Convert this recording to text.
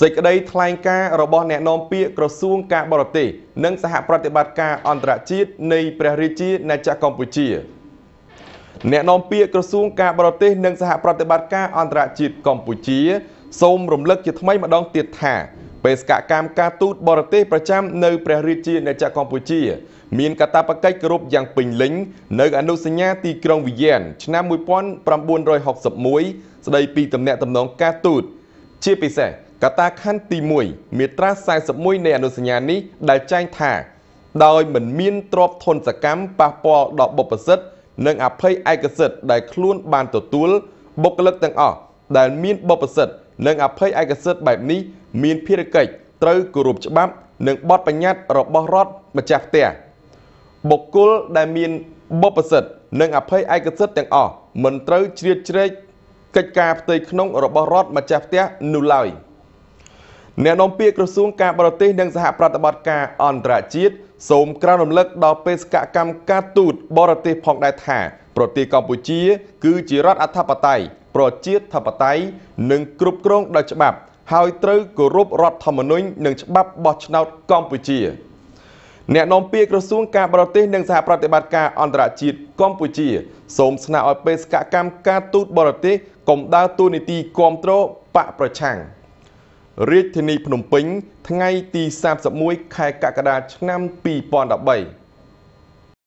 សេចក្តីថ្លែងការណ៍របស់អ្នកនាំពាក្យក្រសួងការបរទេស និងសហប្រតិបត្តិការអន្តរជាតិនៃព្រះរាជាណាចក្រកម្ពុជាអ្នកនាំពាក្យក្រសួងការបរទេសនិងសហប្រតិបត្តិការអន្តរជាតិកម្ពុជាសូមរំលឹកជាថ្មីម្ដងទៀតថាបេសកកម្មការទូតបរទេសប្រចាំនៅព្រះរាជាណាចក្រកម្ពុជា មានកាតព្វកិច្ចគ្រប់យ៉ាងពេញលេញនៅអនុសញ្ញាទីក្រុងវីយ៉ែនឆ្នាំ1961ស្ដីពីទំនាក់ទំនងការទូតជាពិសេសកតាខណ្ឌទី1មាត្រា41នៃអនុសញ្ញានេះដែលចែងថា ដោយមិនមានទ្រព្យធនសកម្មប៉ះពាល់ដល់បុព្វសិទ្ធិនិងអភ័យឯកសិទ្ធិដែលខ្លួន បានទទួលបុគ្គលិកទាំងអស់ដែលមានបុព្វសិទ្ធិនិងអភ័យឯកសិទ្ធិបែបនេះមានភារកិច្ចត្រូវគោរពច្បាប់ និងបទបញ្ញត្តិរបស់រដ្ឋម្ចាស់ផ្ទះបុគ្គលដែលមានបុព្វសិទ្ធិនិងអភ័យឯកសិទ្ធិទាំងអស់មិនត្រូវជ្រៀតជ្រែកកិច្ចការផ្ទៃក្នុងរបស់រដ្ឋម្ចាស់ផ្ទះនោះឡើយ។អ្នកនាំពាក្យក្រសួងការបរទេសនិងសហប្រតិបត្តិការអន្តរជាតិសូមក្រើនរំលឹកដល់បេសកកម្មការទូតបរទេសផងដែរថាប្រទេសកម្ពុជាគឺជារដ្ឋអធិបតេយ្យប្រជាធិបតេយ្យនិងគ្រប់គ្រងដោយច្បាប់ ហើយត្រូវគោរពរដ្ឋធម្មនុញ្ញនិងច្បាប់បោះឆ្នោតកម្ពុជាអ្នកនាំពាក្យក្រសួងការបរទេស និងសហប្រតិបត្តិការអន្តរជាតិកម្ពុជា សូមស្នើឲ្យបេសកកម្មការទូតបរទេសកុំដើរតួនាទីគ្រប់គ្រងបកប្រឆាំង។រាជធានីភ្នំពេញថ្ងៃទី31ខែកក្កដាឆ្នាំ2013